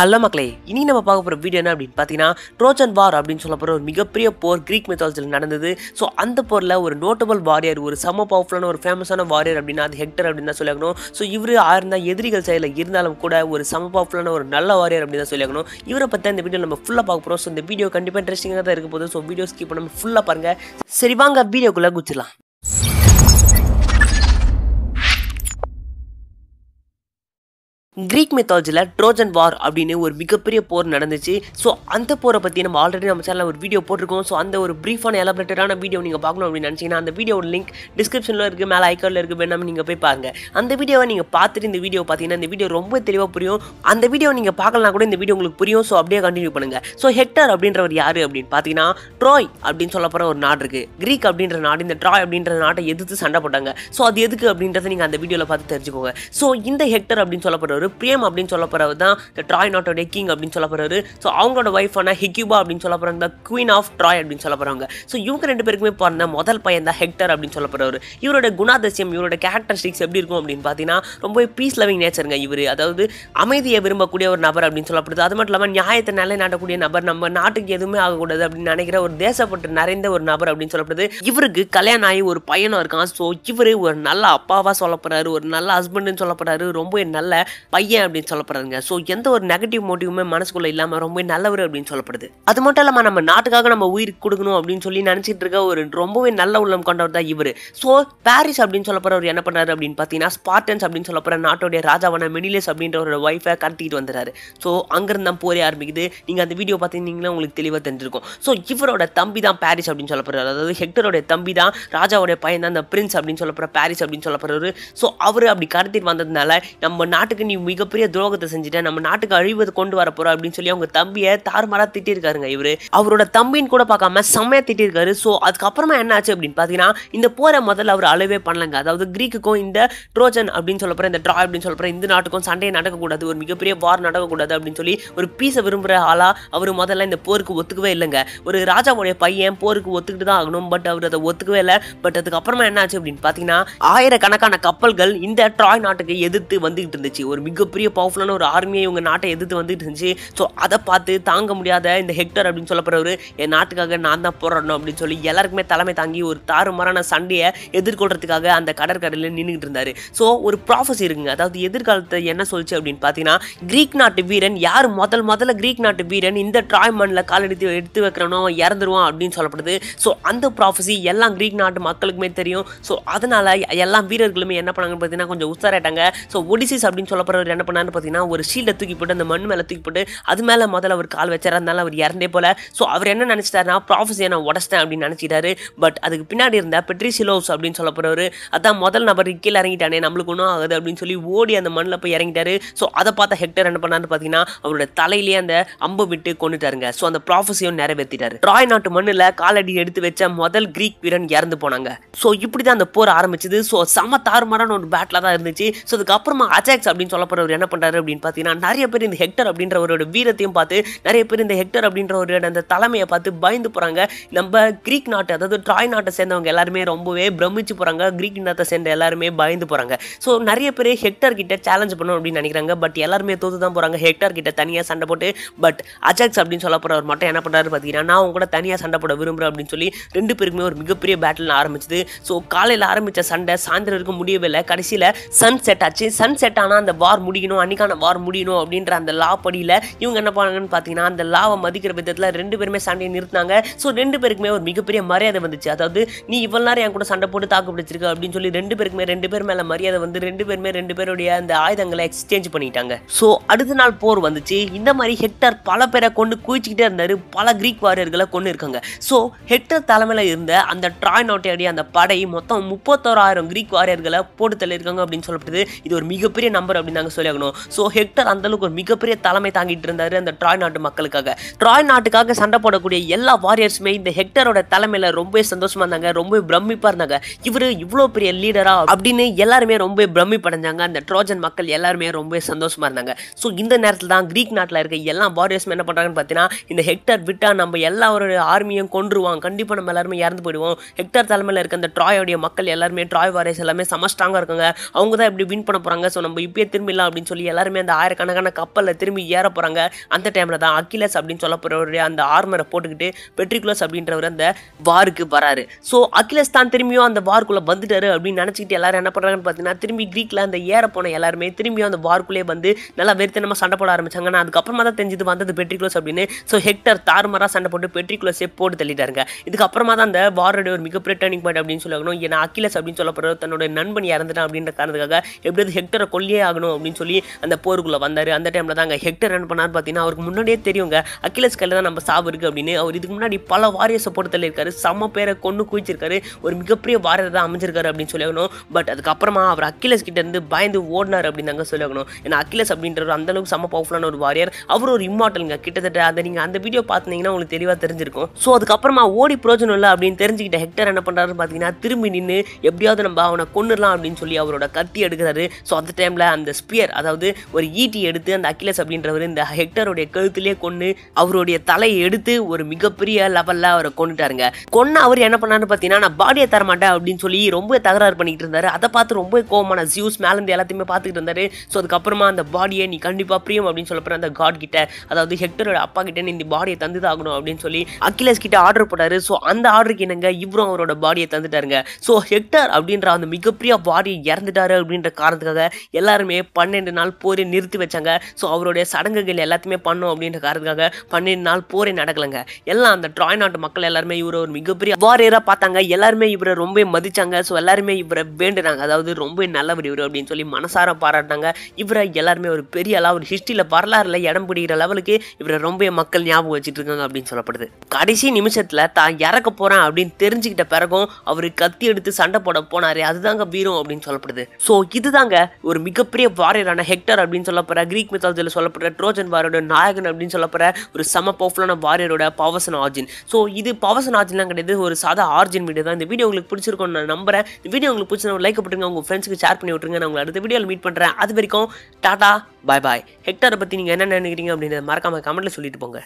hello மக்களே இனி நம்ம பார்க்க போகிற வீடியோ என்ன அப்படின்னு பார்த்தீங்கன்னா ட்ரோஜன் வார் அப்படின்னு சொல்ல ஒரு மிகப்பெரிய போர் க்ரீக் மெத்தாலஜியில் நடந்தது ஸோ அந்த போரில் ஒரு நோட்டபுள் வாரியர் ஒரு சம பவர்ஃபுல்லான ஒரு ஃபேமஸான வாரியர் அப்படின்னா அது ஹெக்டர் அப்படின்னு தான் சொல்லணும் ஸோ இவர் ஆயிருந்தால் எதிரிகள் சைடில் இருந்தாலும் கூட ஒரு சம பவர்ஃபுல்லான ஒரு நல்ல வாரியர் அப்படின்னு தான் சொல்லணும் இவரை பற்றி இந்த வீடியோ நம்ம ஃபுல்லாக பார்க்க போகிறோம் ஸோ இந்த வீடியோ கண்டிப்பாக இன்ட்ரெஸ்டிங்காக தான் இருக்க போது ஸோ வீடியோ ஸ்கிப் நம்ம ஃபுல்லாக பாருங்கள் சரி வாங்க வீடியோக்குள்ளே குச்சிடலாம் கிரீக் மெத்தாலஜியில் ட்ரோஜன் வார் அப்படின்னு ஒரு மிகப்பெரிய போர் நடந்துச்சு ஸோ அந்த போரை பற்றி நம்ம ஆல்ரெடி நம்ம சேனலில் ஒரு வீடியோ போட்டிருக்கோம் ஸோ அந்த ஒரு ப்ரீஃபான எலபரேட்டடான வீடியோ நீங்கள் பார்க்கணும் அப்படின்னு நினச்சிங்கன்னா அந்த வீடியோட லிங்க் டிஸ்கிரிப்ஷனில் இருக்குது மேலே ஐக்கார்டில் இருக்குது வேணாமல் நீங்கள் போய் பாருங்கள் அந்த வீடியோவை நீங்கள் பார்த்துட்டு இந்த வீடியோ பார்த்தீங்கன்னா இந்த வீடியோ ரொம்ப தெளிவாக புரியும் அந்த வீடியோ நீங்கள் பார்க்கலாம் கூட இந்த வீடியோ உங்களுக்கு புரியும் ஸோ அப்படியே கண்டினியூ பண்ணுங்கள் ஸோ ஹெக்டர் அப்படின்றவர் யார் அப்படின்னு பார்த்தீங்கன்னா ட்ராய் அப்படின்னு சொல்ல ஒரு நாடு இருக்குது கிரீக் அப்படின்ற நாடு இந்த ட்ராய் அப்படின்ற நாட்டை எதிர்த்து சண்டை போட்டாங்க ஸோ அது எதுக்கு அப்படின்றத நீங்கள் அந்த வீடியோவில் பார்த்து தெரிஞ்சுக்கோங்க ஸோ இந்த ஹெக்டர் அப்படின்னு ஒரு பிரியம் அப்படின்னு சொல்ல போகிறவர் தான் இந்த ட்ராய் நாட்டோடைய கிங் அப்படின்னு சொல்ல போகிறாரு ஸோ அவங்களோட ஒய்ஃபான ஹெக்யூபா அப்படின்னு சொல்ல போகிறாங்க குவீன் ஆஃப் ட்ராய் அப்படின்னு சொல்ல போகிறாங்க ஸோ இவங்க ரெண்டு பேருக்குமே பிறந்த முதல் பையன் தான் ஹெக்டர் அப்படின்னு சொல்ல போகிறவர் இவரோட குணாதிசயம் இவரோட கேரக்டரிஸ்டிக்ஸ் எப்படி இருக்கும் அப்படின்னு பார்த்தீங்கன்னா ரொம்ப பீஸ் லவிங் நேச்சருங்க இவர் அதாவது அமைதியை விரும்பக்கூடிய ஒரு நபர் அப்படின்னு சொல்லப்படுது அது மட்டும் இல்லாமல் நியாயத்தை நிலை நாட்டக்கூடிய நபர் நம்ம நாட்டுக்கு எதுவுமே ஆகக்கூடாது அப்படின்னு நினைக்கிற ஒரு தேசப்பட்டு நிறைந்த ஒரு நபர் அப்படின்னு சொல்லப்படுது இவருக்கு கல்யாணம் ஆகி ஒரு பையனும் இருக்கான் ஸோ இவர் ஒரு நல்ல அப்பாவாக சொல்லப்படுறாரு ஒரு நல்ல ஹஸ்பண்டுன்னு சொல்லப்படுறாரு ரொம்ப நல்ல பையன் அப்படின்னு சொல்லப்படுறதுங்க ஸோ எந்த ஒரு நெகட்டிவ் மோட்டிவுமே மனசுக்குள்ள இல்லாமல் ரொம்ப நல்லவர் அப்படின்னு சொல்லப்படுது அது மட்டும் இல்லாமல் நம்ம நாட்டுக்காக நம்ம உயிர் கொடுக்கணும் அப்படின்னு சொல்லி நினச்சிட்டு இருக்க ஒரு ரொம்பவே நல்ல உள்ளம் கொண்டவர் தான் இவர் ஸோ பாரிஸ் அப்படின்னு சொல்லப்படுறவர் என்ன பண்ணார் அப்படின்னு பார்த்தீங்கன்னா ஸ்பார்டன்ஸ் அப்படின்னு சொல்லப்படுற நாட்டுடைய ராஜாவான மெனிலஸ் அப்படின்றவரோட ஒய்ஃபை கடத்திட்டு வந்துறாரு ஸோ அங்கேருந்து தான் போரே ஆரம்பிக்குது நீங்கள் அந்த வீடியோ பார்த்தீங்கன்னா உங்களுக்கு தெளிவாக தெரிஞ்சிருக்கும் ஸோ இவரோட தம்பி தான் பாரிஸ் அப்படின்னு சொல்லப்படுறாரு அதாவது ஹெக்டரோட தம்பி தான் ராஜாவோட பையன் தான் அந்த பிரின்ஸ் அப்படின்னு சொல்லப்படுற பாரிஸ் அப்படின்னு சொல்லப்படுறாரு ஸோ அவர் அப்படி கடத்திட்டு வந்ததுனால நம்ம நாட்டுக்கு நீ மிகப்பெரிய துரோகத்தை செஞ்சுட்டேன் நம்ம நாட்டுக்கு அழிவது கொண்டு வர போறோம் அப்படின்னு சொல்லி அவங்க தம்பியை தாறுமாறாக திட்டிருக்காருங்க இவர் அவரோட தம்பின்னு கூட பார்க்காம செம்மையாக திட்டிருக்காரு ஸோ அதுக்கப்புறமா என்ன ஆச்சு அப்படின்னு பாத்தீங்கன்னா இந்த போரை முதல்ல அவர் அளவே பண்ணலங்க அதாவது கிரீக்குக்கும் இந்த ட்ரோஜன் அப்படின்னு சொல்ல போற இந்த ட்ரா அப்படின்னு சொல்ல இந்த நாட்டுக்கும் சண்டையை நடக்கக்கூடாது ஒரு மிகப்பெரிய வார் நடக்கக்கூடாது அப்படின்னு சொல்லி ஒரு பீஸை விரும்புகிற ஆளாக அவர் முதல்ல இந்த போருக்கு ஒத்துக்கவே இல்லைங்க ஒரு ராஜாவுடைய பையன் போருக்கு ஒத்துக்கிட்டு தான் ஆகணும் பட் அவர் அதை ஒத்துக்கவே இல்லை பட் அதுக்கப்புறமா என்ன ஆச்சு அப்படின்னு பார்த்தீங்கன்னா ஆயிரக்கணக்கான கப்பல்கள் இந்த ட்ராய் நாட்டுக்கு எதிர்த்து வந்துகிட்டு இருந்துச்சு ஒரு மிக மிகப்பெரிய பவர்ஃபுல்லான ஒரு ஆர்மியை இவங்க நாட்டை எதிர்த்து வந்துட்டு இருந்துச்சு ஸோ அதை பார்த்து தாங்க முடியாத இந்த ஹெக்டர் அப்படின்னு சொல்லப்படுறவர் என் நாட்டுக்காக நான் தான் போராடணும் அப்படின்னு சொல்லி எல்லாருக்குமே தலைமை தாங்கி ஒரு தாறுமாறான சண்டையை எதிர்கொள்றதுக்காக அந்த கடற்கரையில் நின்றுட்டு இருந்தார் ஸோ ஒரு ப்ராஃபஸ் இருக்குங்க அதாவது எதிர்காலத்தை என்ன சொல்லிச்சு அப்படின்னு பார்த்தீங்கன்னா கிரீக் நாட்டு வீரன் யார் முதல் முதல்ல கிரீக் நாட்டு வீரன் இந்த ட்ராய் மண்ணில் காலெடுத்து எடுத்து வைக்கிறனோ இறந்துருவான் அப்படின்னு சொல்லப்படுது ஸோ அந்த ப்ராஃபஸி எல்லாம் கிரீக் நாட்டு மக்களுக்குமே தெரியும் ஸோ அதனால் எல்லா வீரர்களுமே என்ன பண்ணாங்கன்னு பார்த்தீங்கன்னா கொஞ்சம் உசாராயிட்டாங்க ஸோ ஒடிசிஸ் அப்படின்னு சொல்லப்படுற என்ன பண்ணார்னு பார்த்தீங்கன்னா ஒரு ஷீல்டை தூக்கி போட்டு அந்த மண் மேலே தூக்கி போட்டு அது மேலே முதல்ல அவர் கால் வச்சார் அதனால அவர் இறந்தே போல ஸோ அவர் என்ன நினச்சிட்டாருனா ப்ராஃபஸியை நான் உடச்சிட்டேன் அப்படின்னு நினச்சிட்டாரு பட் அதுக்கு பின்னாடி இருந்த பெட்ரி அப்படின்னு சொல்ல போகிறவர் அதான் முதல் நபர் கீழே இறங்கிட்டானே நம்மளுக்கு ஒன்றும் ஆகுது அப்படின்னு சொல்லி ஓடி அந்த மண்ணில் போய் இறங்கிட்டாரு ஸோ அதை பார்த்த ஹெக்டர் என்ன பண்ணார்னு பார்த்தீங்கன்னா அவரோட தலையிலேயே அந்த அம்பு விட்டு கொண்டுட்டாருங்க ஸோ அந்த ப்ராஃபஸையும் நிறைவேற்றிட்டாரு ட்ராய் நாட்டு மண்ணில் காலடி எடுத்து வச்ச முதல் கிரீக் வீரன் இறந்து போனாங்க ஸோ இப்படி தான் அந்த போர் ஆரம்பிச்சது ஸோ செம தாறுமாறான ஒரு பேட்டில் தான் இருந்துச்சு ஸோ அதுக்கப்புறமா அஜாக்ஸ் அப்படின்னு சொல்ல அப்புறம் அவர் என்ன பண்ணுறாரு அப்படின்னு பார்த்தீங்கன்னா நிறைய பேர் இந்த ஹெக்டர் அப்படின்றவரோட வீரத்தையும் பார்த்து நிறைய பேர் இந்த ஹெக்டர் அப்படின்றவரோட அந்த தலைமையை பார்த்து பயந்து போகிறாங்க நம்ம கிரீக் நாட்டு அதாவது ட்ராய் நாட்டை சேர்ந்தவங்க எல்லாருமே ரொம்பவே பிரமிச்சு போகிறாங்க கிரீக் நாட்டை சேர்ந்த எல்லாருமே பயந்து போகிறாங்க ஸோ நிறைய பேர் ஹெக்டர் கிட்ட சேலஞ்ச் பண்ணணும் அப்படின்னு நினைக்கிறாங்க பட் எல்லாருமே தோத்து தான் போகிறாங்க ஹெக்டர் கிட்ட தனியாக சண்டை போட்டு பட் அஜாக்ஸ் அப்படின்னு சொல்ல போகிறவர் மட்டும் என்ன பண்ணுறாரு பார்த்தீங்கன்னா நான் அவங்க கூட தனியாக சண்டை போட விரும்புகிறேன் அப்படின்னு சொல்லி ரெண்டு பேருக்குமே ஒரு மிகப்பெரிய பேட்டில் ஆரம்பிச்சது ஸோ காலையில் ஆரம்பித்த சண்டை சாயந்தரம் வரைக்கும் முடியவில்லை கடைசியில் சன் செட் ஆச்சு சன் செட் ஆனால் அந்த வார் வார் முடியணும் அன்றைக்கான வார் முடியணும் அப்படின்ற அந்த லா படியில் இவங்க என்ன பண்ணாங்கன்னு பார்த்தீங்கன்னா அந்த லாவை மதிக்கிற விதத்தில் ரெண்டு பேருமே சண்டையை நிறுத்தினாங்க ஸோ ரெண்டு பேருக்குமே ஒரு மிகப்பெரிய மரியாதை வந்துச்சு அதாவது நீ இவ்வளோ நேரம் என் கூட சண்டை போட்டு தாக்கு பிடிச்சிருக்க அப்படின்னு சொல்லி ரெண்டு பேருக்குமே ரெண்டு பேர் மேலே மரியாதை வந்து ரெண்டு பேருமே ரெண்டு பேருடைய அந்த ஆயுதங்களை எக்ஸ்சேஞ்ச் பண்ணிட்டாங்க ஸோ அடுத்த நாள் போர் வந்துச்சு இந்த மாதிரி ஹெக்டர் பல பேரை கொண்டு குவிச்சிக்கிட்டே இருந்தார் பல கிரீக் வாரியர்களை கொண்டு இருக்காங்க ஸோ ஹெக்டர் தலைமையில் இருந்த அந்த ட்ராய் நாட்டையுடைய அந்த படை மொத்தம் முப்பத்தோராயிரம் கிரீக் வாரியர்களை போட்டு தள்ளியிருக்காங்க அப்படின்னு சொல்லப்படுது இது ஒரு மிகப்பெரிய நம்பர் அப்படின்னாங்க நாங்கள் சொல்லியாகணும் ஸோ ஹெக்டர் அந்தளவுக்கு ஒரு மிகப்பெரிய தலைமை தாங்கிட்டு இருந்தார் அந்த ட்ராய் நாட்டு மக்களுக்காக ட்ராய் நாட்டுக்காக சண்டை போடக்கூடிய எல்லா வாரியர்ஸுமே இந்த ஹெக்டரோட தலைமையில் ரொம்பவே சந்தோஷமாக இருந்தாங்க ரொம்ப பிரமிப்பாக இருந்தாங்க இவர் இவ்வளோ பெரிய லீடரா அப்படின்னு எல்லாருமே ரொம்ப பிரமிப்படைஞ்சாங்க அந்த ட்ரோஜன் மக்கள் எல்லாருமே ரொம்ப சந்தோஷமாக இருந்தாங்க ஸோ இந்த நேரத்தில் தான் கிரீக் நாட்டில் இருக்க எல்லா வாரியர்ஸும் என்ன பண்ணுறாங்கன்னு பார்த்தீங்கன்னா இந்த ஹெக்டர் விட்டால் நம்ம எல்லாரோட ஆர்மியும் கொன்றுவோம் கண்டிப்பாக நம்ம எல்லாருமே இறந்து போயிடுவோம் ஹெக்டர் தலைமையில் இருக்க அந்த ட்ராயோடைய மக்கள் எல்லாருமே ட்ராய் வாரியர்ஸ் எல்லாமே செம இருக்காங்க அவங்க தான் இப்படி வின் பண்ண போகிறாங்க ஸோ நம்ம இப்பயே திரும்பி பண்ணிடலாம் அப்படின்னு சொல்லி எல்லாருமே அந்த ஆயிரக்கணக்கான கப்பலில் திரும்பி ஏற போகிறாங்க அந்த டைமில் தான் அக்கிலஸ் அப்படின்னு சொல்ல போகிறவருடைய அந்த ஆர்மரை போட்டுக்கிட்டு பெட்ரிகுலஸ் அப்படின்றவர் அந்த வாருக்கு வராரு ஸோ அக்கிலஸ் தான் திரும்பியும் அந்த வாருக்குள்ளே வந்துட்டாரு அப்படின்னு நினச்சிக்கிட்டு எல்லாரும் என்ன பண்ணுறாங்கன்னு பார்த்தீங்கன்னா திரும்பி க்ரீக்கில் அந்த ஏற போன எல்லாருமே திரும்பியும் அந்த வாருக்குள்ளே வந்து நல்லா வெறுத்தனமாக சண்டை போட ஆரம்பிச்சாங்க நான் அதுக்கப்புறமா தான் தெரிஞ்சது வந்தது பெட்ரிகுலஸ் அப்படின்னு ஸோ ஹெக்டர் தார்மராக சண்டை போட்டு பெட்ரிகுலஸே போட்டு தள்ளிட்டாருங்க இதுக்கப்புறமா தான் அந்த வாரோடைய ஒரு மிகப்பெரிய டேர்னிங் பாயிண்ட் அப்படின்னு சொல்லணும் ஏன்னா அக்கிலஸ் அப்படின்னு சொல்லப்படுற தன்னோட நண்பன் இறந்துட்டான் அப்படின்ற காரணத்துக்காக எப்படியாவது ஹெக்டரை கொல்லியே ஆகணும் அப்படின்னு அப்படின்னு சொல்லி அந்த போருக்குள்ளே வந்தார் அந்த டைமில் அங்கே ஹெக்டர் ரன் பண்ணார் பார்த்தீங்கன்னா அவருக்கு முன்னாடியே தெரியுங்க அகிலஸ் கையில் தான் நம்ம சாவு இருக்குது அப்படின்னு அவர் இதுக்கு முன்னாடி பல வாரிய சப்போர்ட்டத்தில் இருக்காரு செம்ம பேரை கொண்டு குவிச்சிருக்காரு ஒரு மிகப்பெரிய வாரியர் தான் அமைஞ்சிருக்காரு அப்படின்னு சொல்லணும் பட் அதுக்கப்புறமா அவர் அகிலஸ் கிட்டேருந்து பயந்து ஓடினார் அப்படின்னு தாங்க சொல்லணும் ஏன்னா அகிலஸ் அப்படின்றவர் அந்தளவுக்கு சம பவர்ஃபுல்லான ஒரு வாரியர் அவர் ஒரு இம்மாட்டலுங்க கிட்டத்தட்ட அதை நீங்கள் அந்த வீடியோ பார்த்தீங்கன்னா உங்களுக்கு தெளிவாக தெரிஞ்சிருக்கும் ஸோ அதுக்கப்புறமா ஓடி பிரோஜனம் இல்லை அப்படின்னு தெரிஞ்சுக்கிட்ட ஹெக்டர் என்ன பண்ணுறாருன்னு பார்த்தீங்கன்னா திரும்பி நின்று எப்படியாவது நம்ம அவனை கொண்டுடலாம் அப்படின்னு சொல்லி அவரோட கத்தி எடுக்கிறாரு ஸோ அந்த டைமில் அந்த ஸ்பியர் ஸ்பியர் அதாவது ஒரு ஈட்டி e எடுத்து அந்த அக்கிலஸ் அப்படின்றவர் இந்த ஹெக்டருடைய கழுத்துலேயே கொண்டு அவருடைய தலையை எடுத்து ஒரு மிகப்பெரிய லெவலில் அவரை கொண்டுட்டாருங்க கொன்ன அவர் என்ன பண்ணாரு பார்த்தீங்கன்னா நான் பாடியை தரமாட்டேன் அப்படின்னு சொல்லி ரொம்ப தகராறு பண்ணிட்டு இருந்தாரு அதை பார்த்து ரொம்ப கோமான ஜியூஸ் மேலேருந்து எல்லாத்தையுமே பார்த்துக்கிட்டு இருந்தாரு ஸோ அதுக்கப்புறமா அந்த பாடியை நீ கண்டிப்பாக பிரியம் அப்படின்னு சொல்லப்போ அந்த காட் கிட்ட அதாவது ஹெக்டரோட அப்பா கிட்ட நீ இந்த பாடியை தந்து ஆகணும் அப்படின்னு சொல்லி அக்கிலஸ் கிட்ட ஆர்டர் போட்டாரு ஸோ அந்த ஆர்டருக்கு என்னங்க இவரும் அவரோட பாடியை தந்துட்டாருங்க ஸோ ஹெக்டர் அப்படின்ற அந்த மிகப்பெரிய பாடியை இறந்துட்டாரு அப்படின்ற காரணத்துக்காக எல்லாருமே பன்னெண்டு நாள் போரை நிறுத்தி வச்சாங்க ஸோ அவருடைய சடங்குகள் எல்லாத்தையுமே பண்ணும் அப்படின்ற காரணத்துக்காக பன்னெண்டு நாள் போரே நடக்கலைங்க எல்லாம் அந்த ட்ராய் நாட்டு மக்கள் எல்லாருமே இவரை ஒரு மிகப்பெரிய வாரியராக பார்த்தாங்க எல்லாருமே இவரை ரொம்ப மதிச்சாங்க ஸோ எல்லாருமே இவரை வேண்டுனாங்க அதாவது ரொம்ப நல்லவர் இவர் அப்படின்னு சொல்லி மனசார பாராட்டினாங்க இவரை எல்லாருமே ஒரு பெரிய அளவு ஒரு ஹிஸ்டரியில் வரலாறுல இடம் பிடிக்கிற லெவலுக்கு இவரை ரொம்ப மக்கள் ஞாபகம் வச்சுட்டு இருக்காங்க அப்படின்னு சொல்லப்படுது கடைசி நிமிஷத்தில் தான் இறக்க போகிறேன் அப்படின்னு தெரிஞ்சுக்கிட்ட பிறகும் அவர் கத்தி எடுத்து சண்டை போட போனார் அதுதாங்க வீரம் அப்படின்னு சொல்லப்படுது ஸோ இதுதாங்க ஒரு மிகப்பெரிய வாரியர் வாரியரான ஹெக்டர் அப்படின்னு சொல்லப்படுற கிரீக் மித்தாலஜியில் சொல்லப்படுற ட்ரோஜன் வாரியோட நாயகன் அப்படின்னு சொல்லப்போற ஒரு சம பவர்ஃபுல்லான வாரியரோட பவர்சன் ஆர்ஜின் ஸோ இது பவர்சன் ஆர்ஜின்லாம் கிடையாது ஒரு சாதா ஆர்ஜின் வீடியோ தான் இந்த வீடியோ உங்களுக்கு பிடிச்சிருக்கோம் நான் நம்புறேன் இந்த வீடியோ உங்களுக்கு பிடிச்சிருந்தா லைக் போட்டுருங்க உங்கள் ஃப்ரெண்ட்ஸுக்கு ஷேர் பண்ணி விட்டுருங்க நான் உங்களை அடுத்த வீடியோவில் மீட் பண்ணுறேன் அது வரைக்கும் டாடா பாய் பாய் ஹெக்டரை பற்றி நீங்கள் என்ன நினைக்கிறீங்க அப்படின்னு மறக்காமல் கமெண்ட்டில் சொல்லிட்டு போங்க